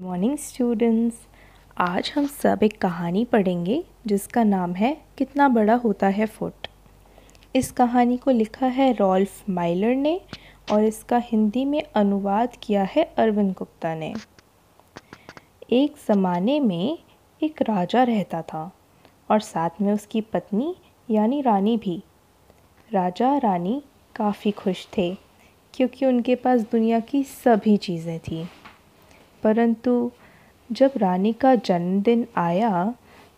morning students आज हम सब एक कहानी पढ़ेंगे जिसका नाम है कितना बड़ा होता है फुट इस कहानी को लिखा है रॉल्फ माइलर ने और इसका हिंदी में अनुवाद किया है अरविंद गुप्ता ने एक ज़माने में एक राजा रहता था और साथ में उसकी पत्नी यानी रानी भी राजा रानी काफ़ी खुश थे क्योंकि उनके पास दुनिया की सभी चीज़ें थीं परंतु जब रानी का जन्मदिन आया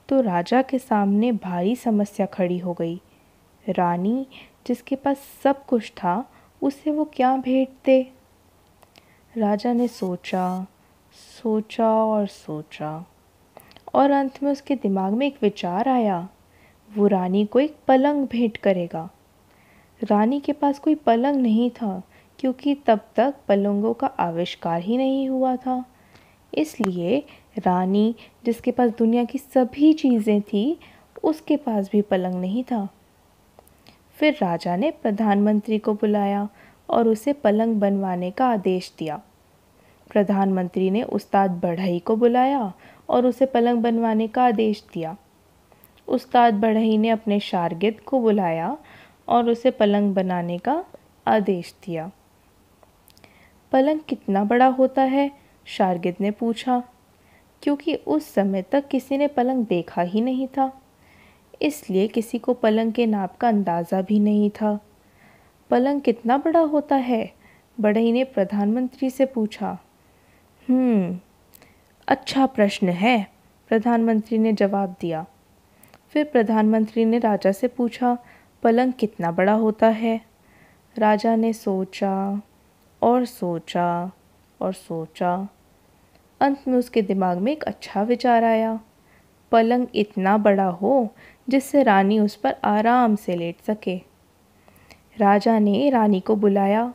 तो राजा के सामने भारी समस्या खड़ी हो गई रानी जिसके पास सब कुछ था उसे वो क्या भेंट दे राजा ने सोचा सोचा और सोचा और अंत में उसके दिमाग में एक विचार आया वो रानी को एक पलंग भेंट करेगा रानी के पास कोई पलंग नहीं था क्योंकि तब तक पलंगों का आविष्कार ही नहीं हुआ था इसलिए रानी जिसके पास दुनिया की सभी चीज़ें थी उसके पास भी पलंग नहीं था फिर राजा ने प्रधानमंत्री को बुलाया और उसे पलंग बनवाने का आदेश दिया प्रधानमंत्री ने उस्ताद बढ़ई को बुलाया और उसे पलंग बनवाने का आदेश दिया उस्ताद बढ़ई ने अपने शार्गिद को बुलाया और उसे पलंग बनाने का आदेश दिया पलंग कितना बड़ा होता है शारगिद ने पूछा क्योंकि उस समय तक किसी ने पलंग देखा ही नहीं था इसलिए किसी को पलंग के नाप का अंदाज़ा भी नहीं था पलंग कितना बड़ा होता है बड़ई ने प्रधानमंत्री से पूछा हम्म, अच्छा प्रश्न है प्रधानमंत्री ने जवाब दिया फिर प्रधानमंत्री ने राजा से पूछा पलंग कितना बड़ा होता है राजा ने सोचा और सोचा और सोचा अंत में उसके दिमाग में एक अच्छा विचार आया पलंग इतना बड़ा हो जिससे रानी उस पर आराम से लेट सके राजा ने रानी को बुलाया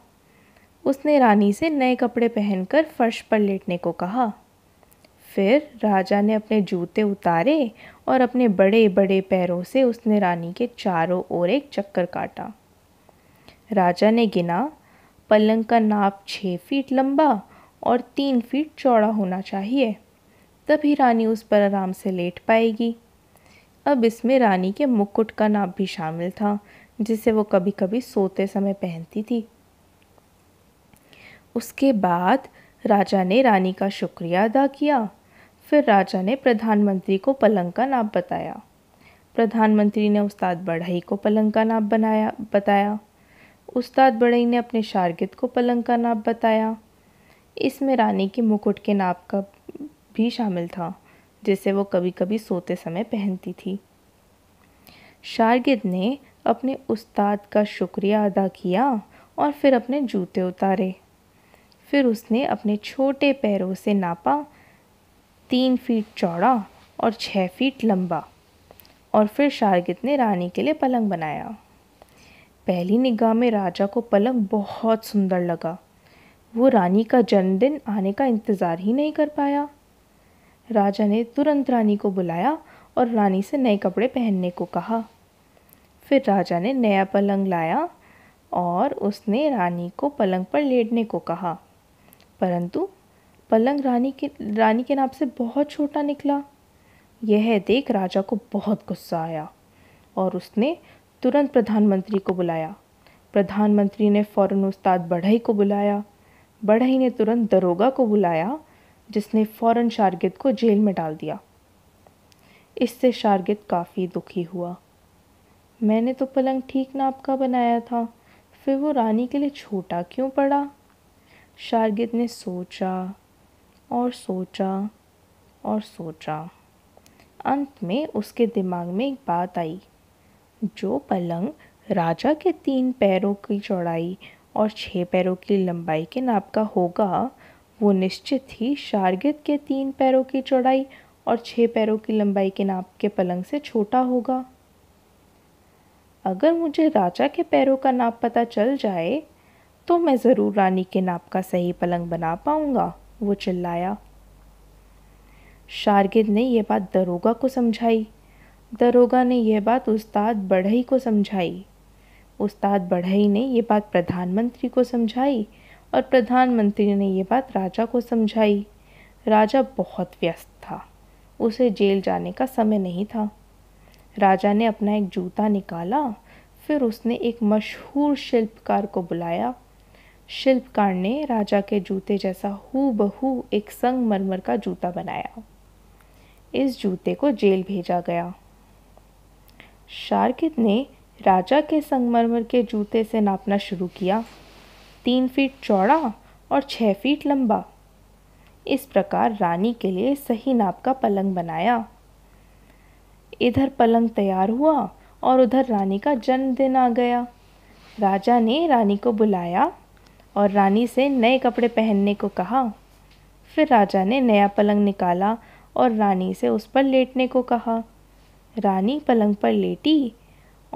उसने रानी से नए कपड़े पहनकर फर्श पर लेटने को कहा फिर राजा ने अपने जूते उतारे और अपने बड़े बड़े पैरों से उसने रानी के चारों ओर एक चक्कर काटा राजा ने गिना पलंग का नाप छः फीट लंबा और तीन फीट चौड़ा होना चाहिए तभी रानी उस पर आराम से लेट पाएगी अब इसमें रानी के मुकुट का नाप भी शामिल था जिसे वो कभी कभी सोते समय पहनती थी उसके बाद राजा ने रानी का शुक्रिया अदा किया फिर राजा ने प्रधानमंत्री को पलंग का नाप बताया प्रधानमंत्री ने उस्ताद बढ़ई को पलंग का नाप बनाया बताया उस्ताद बढ़ई ने अपने शारगिद को पलंग का नाप बताया इसमें रानी के मुकुट के नाप का भी शामिल था जिसे वो कभी कभी सोते समय पहनती थी शारगिद ने अपने उस्ताद का शुक्रिया अदा किया और फिर अपने जूते उतारे फिर उसने अपने छोटे पैरों से नापा तीन फीट चौड़ा और छः फीट लंबा और फिर शारगिद ने रानी के लिए पलंग बनाया पहली निगाह में राजा को पलंग बहुत सुंदर लगा वो रानी का जन्मदिन आने का इंतज़ार ही नहीं कर पाया राजा ने तुरंत रानी को बुलाया और रानी से नए कपड़े पहनने को कहा फिर राजा ने नया पलंग लाया और उसने रानी को पलंग पर लेटने को कहा परंतु पलंग रानी के रानी के नाप से बहुत छोटा निकला यह देख राजा को बहुत गुस्सा आया और उसने तुरंत प्रधानमंत्री को बुलाया प्रधानमंत्री ने फ़ौरन उस्ताद बढ़ई को बुलाया बढ़ई ने तुरंत दरोगा को बुलाया जिसने फौरन शारगिद को जेल में डाल दिया इससे शारगिद काफ़ी दुखी हुआ मैंने तो पलंग ठीक नाप का बनाया था फिर वो रानी के लिए छोटा क्यों पड़ा शारगिद ने सोचा और सोचा और सोचा अंत में उसके दिमाग में एक बात आई जो पलंग राजा के तीन पैरों की चौड़ाई और छः पैरों की लंबाई के नाप का होगा वो निश्चित ही शार्गिद के तीन पैरों की चौड़ाई और छः पैरों की लंबाई के नाप के पलंग से छोटा होगा अगर मुझे राजा के पैरों का नाप पता चल जाए तो मैं ज़रूर रानी के नाप का सही पलंग बना पाऊँगा वो चिल्लाया शारगिद ने यह बात दरोगा को समझाई दरोगा ने यह बात उस्ताद बढ़ई को समझाई उस्ताद बढ़ई ने ये बात प्रधानमंत्री को समझाई और प्रधानमंत्री ने ये बात राजा को समझाई राजा बहुत व्यस्त था उसे जेल जाने का समय नहीं था राजा ने अपना एक जूता निकाला फिर उसने एक मशहूर शिल्पकार को बुलाया शिल्पकार ने राजा के जूते जैसा हु बहू एक संगमरमर का जूता बनाया इस जूते को जेल भेजा गया शार्कित ने राजा के संगमरमर के जूते से नापना शुरू किया तीन फीट चौड़ा और छः फीट लंबा इस प्रकार रानी के लिए सही नाप का पलंग बनाया इधर पलंग तैयार हुआ और उधर रानी का जन्मदिन आ गया राजा ने रानी को बुलाया और रानी से नए कपड़े पहनने को कहा फिर राजा ने नया पलंग निकाला और रानी से उस पर लेटने को कहा रानी पलंग पर लेटी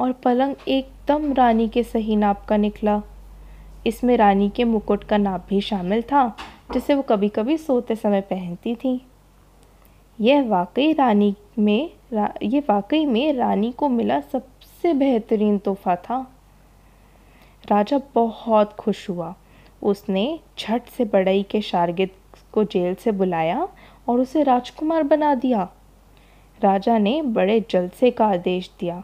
और पलंग एकदम रानी के सही नाप का निकला इसमें रानी के मुकुट का नाप भी शामिल था जिसे वो कभी कभी सोते समय पहनती थी यह वाकई रानी में रा, यह वाकई में रानी को मिला सबसे बेहतरीन तोहफा था राजा बहुत खुश हुआ उसने झट से बड़ई के शारगिद को जेल से बुलाया और उसे राजकुमार बना दिया राजा ने बड़े जलसे का आदेश दिया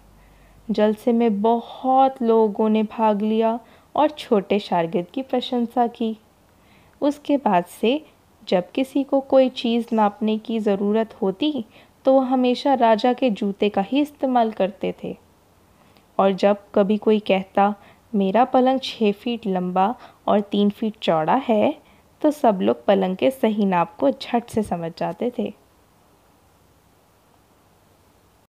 जलसे में बहुत लोगों ने भाग लिया और छोटे शागिर्द की प्रशंसा की उसके बाद से जब किसी को कोई चीज़ नापने की ज़रूरत होती तो वह हमेशा राजा के जूते का ही इस्तेमाल करते थे और जब कभी कोई कहता मेरा पलंग छः फीट लंबा और तीन फीट चौड़ा है तो सब लोग पलंग के सही नाप को झट से समझ जाते थे